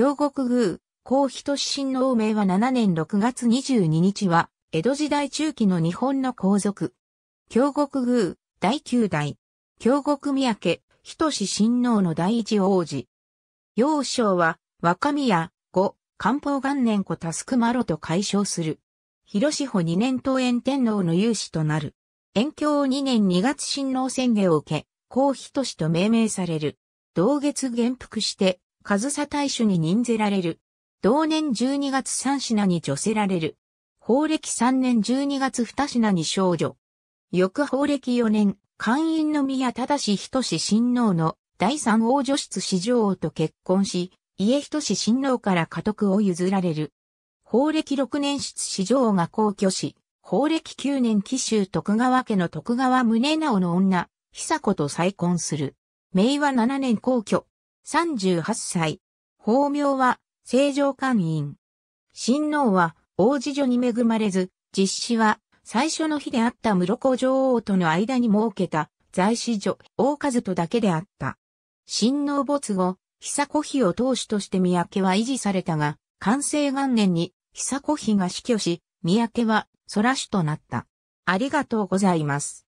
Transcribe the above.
京極宮、皇市親王名は7年6月22日は、江戸時代中期の日本の皇族。京極宮、第9代。京極宮家、仁親王の第一王子。幼少は、若宮、五、漢方元年子タスクマロと解消する。広志保2年東園天皇の勇士となる。延京2年2月親王宣言を受け、皇妃と市と命名される。同月元服して、上サ大主に任ぜられる。同年12月3品に女せられる。法暦3年12月2品に少女。翌法暦4年、官員の宮正仁親王の第三王女室史上王と結婚し、家仁親王から家督を譲られる。法暦6年室史上王が皇居し、法暦9年紀州徳川家の徳川宗直の女、久子と再婚する。明和7年皇居、38歳。法名は、正常官員。親王は、王子女に恵まれず、実施は、最初の日であった室子女王との間に設けた、在子女、大和とだけであった。親王没後、久子妃を当主として三宅は維持されたが、完成元年に、久子妃が死去し、三宅は、空主となった。ありがとうございます。